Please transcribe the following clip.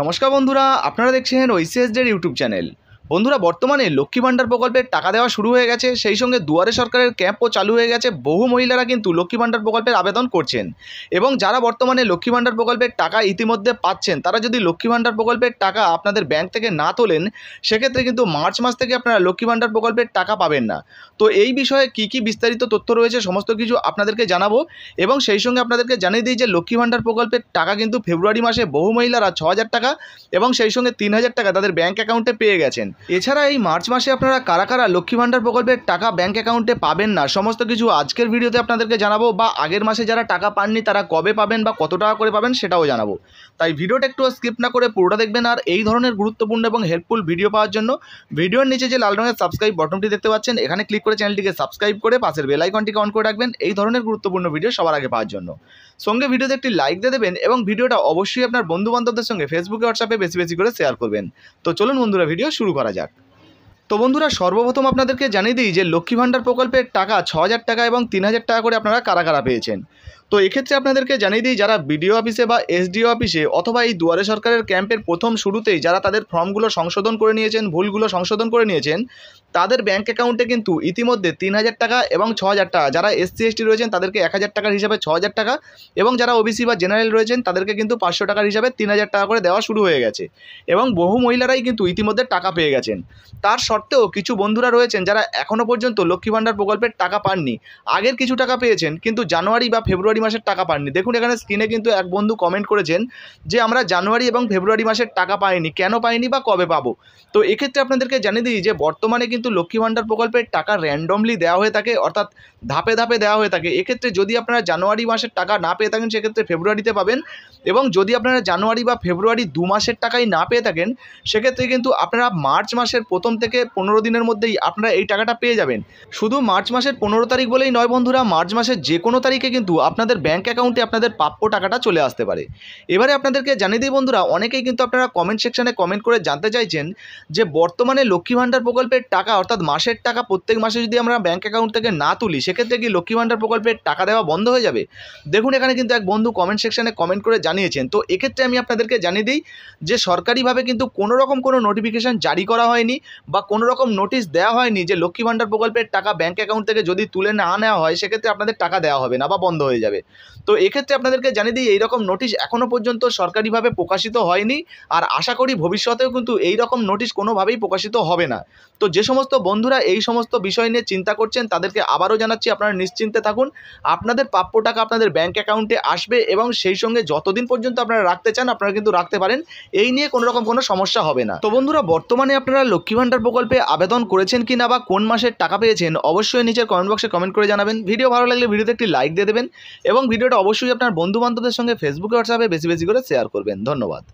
নমস্কার বন্ধুরা আপনারা দেখছেন ঐসিএসডের ইউটিউব চ্যানেল বন্ধুরা বর্তমানে লক্ষ্মী ভাণ্ডার প্রকল্পের টাকা দেওয়া শুরু হয়ে গেছে সেই সঙ্গে দুয়ারে সরকারের ক্যাম্পও চালু হয়ে গেছে বহু মহিলারা কিন্তু লক্ষ্মী ভাণ্ডার প্রকল্পের আবেদন করছেন এবং যারা বর্তমানে লক্ষ্মী ভাণ্ডার প্রকল্পের টাকা ইতিমধ্যে পাচ্ছেন তারা যদি লক্ষ্মী ভাণ্ডার প্রকল্পের টাকা আপনাদের ব্যাংক থেকে না তোলেন সেক্ষেত্রে কিন্তু মার্চ মাস থেকে আপনারা লক্ষ্মী ভাণ্ডার প্রকল্পের টাকা পাবেন না তো এই বিষয়ে কি কি বিস্তারিত তথ্য রয়েছে সমস্ত কিছু আপনাদেরকে জানাবো এবং সেই সঙ্গে আপনাদেরকে জানিয়ে দিই যে লক্ষ্মী ভাণ্ডার প্রকল্পের টাকা কিন্তু ফেব্রুয়ারি মাসে বহু মহিলারা ছ টাকা এবং সেই সঙ্গে তিন টাকা তাদের ব্যাঙ্ক অ্যাকাউন্টে পেয়ে গেছেন এছাড়া এই মার্চ মাসে আপনারা কারা কারা লক্ষ্মী ভাণ্ডার প্রকল্পের টাকা ব্যাঙ্ক অ্যাকাউন্টে পাবেন না সমস্ত কিছু আজকের ভিডিওতে আপনাদেরকে জানাবো বা আগের মাসে যারা টাকা পাননি তারা কবে পাবেন বা কত টাকা করে পাবেন সেটাও জানাবো তাই ভিডিওটা একটু স্কিপ না করে পুরোটা দেখবেন আর এই ধরনের গুরুত্বপূর্ণ এবং হেল্পফুল ভিডিও পাওয়ার জন্য ভিডিওর নিচে যে লাল রঙের সাবস্ক্রাইব বটনটি দেখতে পাচ্ছেন এখানে ক্লিক করে চ্যানেলটিকে সাবস্ক্রাইব করে পাশের বেলাইকনটিকে অন করে রাখবেন এই ধরনের গুরুত্বপূর্ণ ভিডিও সবার আগে পাওয়ার জন্য সঙ্গে ভিডিওতে একটি লাইক দিয়ে দেবেন এবং ভিডিওটা অবশ্যই আপনার বন্ধু বান্ধবদের সঙ্গে ফেসবুকে হোয়াটসঅ্যাপে বেশি বেশি করে শেয়ার করবেন তো চলুন বন্ধুরা ভিডিও শুরু করা করা যাক তো বন্ধুরা সর্বপ্রথম আপনাদেরকে জানিয়ে দিই যে লক্ষ্মী ভাণ্ডার প্রকল্পের টাকা ছ হাজার টাকা এবং তিন হাজার টাকা করে আপনারা কারা কারা পেয়েছেন তো এক্ষেত্রে আপনাদেরকে জানিয়ে দিই যারা বিডিও অফিসে বা এসডিও অফিসে অথবা এই দুয়ারে সরকারের ক্যাম্পের প্রথম শুরুতেই যারা তাদের ফর্মগুলো সংশোধন করে নিয়েছেন ভুলগুলো সংশোধন করে নিয়েছেন তাদের ব্যাঙ্ক অ্যাকাউন্টে কিন্তু ইতিমধ্যে তিন হাজার টাকা এবং ছ হাজার টাকা যারা এসসি এসটি রয়েছেন তাদেরকে এক হাজার টাকার হিসাবে ছ হাজার টাকা এবং যারা ওবিসি বা জেনারেল রয়েছেন তাদেরকে কিন্তু পাঁচশো টাকার হিসাবে তিন হাজার টাকা করে দেওয়া শুরু হয়ে গেছে এবং বহু মহিলারাই কিন্তু ইতিমধ্যে টাকা পেয়ে গেছেন তার সত্ত্বেও কিছু বন্ধুরা রয়েছেন যারা এখনও পর্যন্ত লক্ষ্মী ভাণ্ডার প্রকল্পের টাকা পাননি আগের কিছু টাকা পেয়েছেন কিন্তু জানুয়ারি বা ফেব্রুয়ারি মাসের টাকা পাননি দেখুন এখানে স্ক্রিনে কিন্তু এক বন্ধু কমেন্ট করেছেন যে আমরা জানুয়ারি এবং ফেব্রুয়ারি মাসের টাকা পাইনি কেন পাইনি বা কবে পাবো তো এক্ষেত্রে আপনাদেরকে জানিয়ে দিই যে বর্তমানে কিন্তু কিন্তু লক্ষ্মী ভাণ্ডার প্রকল্পের টাকা র্যান্ডমলি দেওয়া হয়ে থাকে অর্থাৎ ধাপে ধাপে দেওয়া হয়ে থাকে এক্ষেত্রে যদি আপনারা জানুয়ারি মাসের টাকা না পেয়ে থাকেন সেক্ষেত্রে ফেব্রুয়ারিতে পাবেন এবং যদি আপনারা জানুয়ারি বা ফেব্রুয়ারি দু মাসের টাকাই না পেয়ে থাকেন সেক্ষেত্রে কিন্তু আপনারা মার্চ মাসের প্রথম থেকে পনেরো দিনের মধ্যেই আপনারা এই টাকাটা পেয়ে যাবেন শুধু মার্চ মাসের পনেরো তারিখ বলেই নয় বন্ধুরা মার্চ মাসের যে কোনো তারিখে কিন্তু আপনাদের ব্যাঙ্ক অ্যাকাউন্টে আপনাদের প্রাপ্য টাকাটা চলে আসতে পারে এবারে আপনাদেরকে জানিয়ে দিই বন্ধুরা অনেকেই কিন্তু আপনারা কমেন্ট সেকশানে কমেন্ট করে জানতে চাইছেন যে বর্তমানে লক্ষ্মী ভাণ্ডার প্রকল্পের টাকা টাকা অর্থাৎ মাসের টাকা প্রত্যেক মাসে যদি আমরা ব্যাঙ্ক অ্যাকাউন্ট থেকে না তুলি সেক্ষেত্রে কি লক্ষ্মী ভাণ্ডার প্রকল্পের টাকা দেওয়া বন্ধ হয়ে যাবে দেখুন এখানে কিন্তু এক বন্ধু কমেন্ট সেকশানে কমেন্ট করে জানিয়েছেন তো এক্ষেত্রে আমি আপনাদেরকে জানিয়ে দিই যে সরকারিভাবে কিন্তু কোনো রকম কোনো নোটিফিকেশান জারি করা হয়নি বা কোনো রকম নোটিশ দেওয়া হয়নি যে লক্ষ্মী ভাণ্ডার প্রকল্পের টাকা ব্যাঙ্ক অ্যাকাউন্ট থেকে যদি তুলে না নেওয়া হয় সেক্ষেত্রে আপনাদের টাকা দেওয়া হবে না বা বন্ধ হয়ে যাবে তো এক্ষেত্রে আপনাদেরকে জানিয়ে দিই এইরকম নোটিশ এখনও পর্যন্ত সরকারিভাবে প্রকাশিত হয়নি আর আশা করি ভবিষ্যতেও কিন্তু এই রকম নোটিশ কোনোভাবেই প্রকাশিত হবে না তো যে সময় সমস্ত বন্ধুরা এই সমস্ত বিষয় নিয়ে চিন্তা করছেন তাদেরকে আবারও জানাচ্ছি আপনারা নিশ্চিন্তে থাকুন আপনাদের প্রাপ্য টাকা আপনাদের ব্যাঙ্ক অ্যাকাউন্টে আসবে এবং সেই সঙ্গে যতদিন পর্যন্ত আপনারা রাখতে চান আপনারা কিন্তু রাখতে পারেন এই নিয়ে কোনো রকম কোনো সমস্যা হবে না তো বন্ধুরা বর্তমানে আপনারা লক্ষ্মী ভাণ্ডার প্রকল্পে আবেদন করেছেন কি না বা কোন মাসের টাকা পেয়েছেন অবশ্যই নিচের কমেন্ট বক্সে কমেন্ট করে জানাবেন ভিডিও ভালো লাগলে ভিডিওতে একটি লাইক দিয়ে দেবেন এবং ভিডিওটা অবশ্যই আপনার বন্ধু বান্ধবদের সঙ্গে ফেসবুকে হোয়াটসঅ্যাপে বেশি বেশি করে শেয়ার করবেন ধন্যবাদ